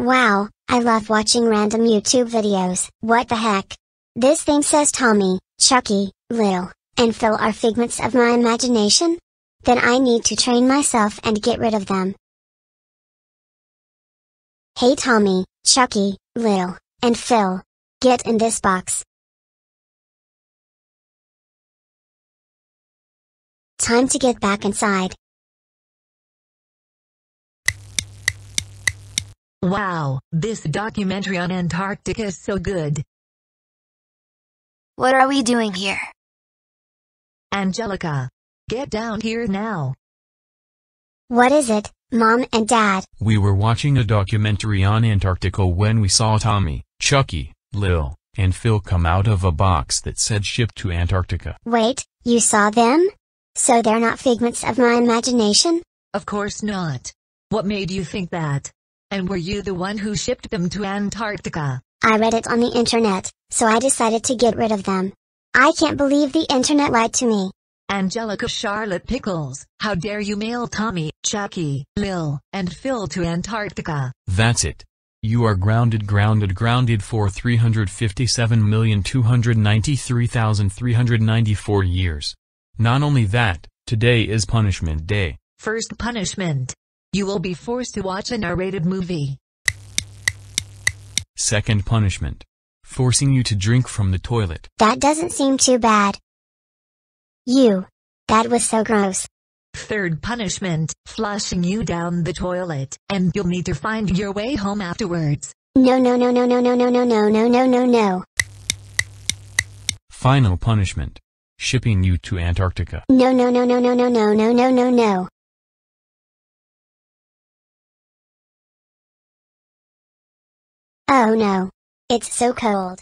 Wow, I love watching random YouTube videos. What the heck? This thing says Tommy, Chucky, Lil, and Phil are figments of my imagination? Then I need to train myself and get rid of them. Hey Tommy, Chucky, Lil, and Phil. Get in this box. Time to get back inside. Wow, this documentary on Antarctica is so good. What are we doing here? Angelica, get down here now. What is it, Mom and Dad? We were watching a documentary on Antarctica when we saw Tommy, Chucky, Lil, and Phil come out of a box that said ship to Antarctica. Wait, you saw them? So they're not figments of my imagination? Of course not. What made you think that? And were you the one who shipped them to Antarctica? I read it on the internet, so I decided to get rid of them. I can't believe the internet lied to me. Angelica Charlotte Pickles, how dare you mail Tommy, Chucky, Lil, and Phil to Antarctica? That's it. You are grounded grounded grounded for 357,293,394 years. Not only that, today is punishment day. First punishment. You will be forced to watch an R-rated movie. Second punishment. Forcing you to drink from the toilet. That doesn't seem too bad. You. That was so gross. Third punishment. Flushing you down the toilet, and you'll need to find your way home afterwards. No, no, no, no, no, no, no, no, no, no, no, no, no. Final punishment. Shipping you to Antarctica. No, no, no, no, no, no, no, no, no, no, no. Oh no. It's so cold.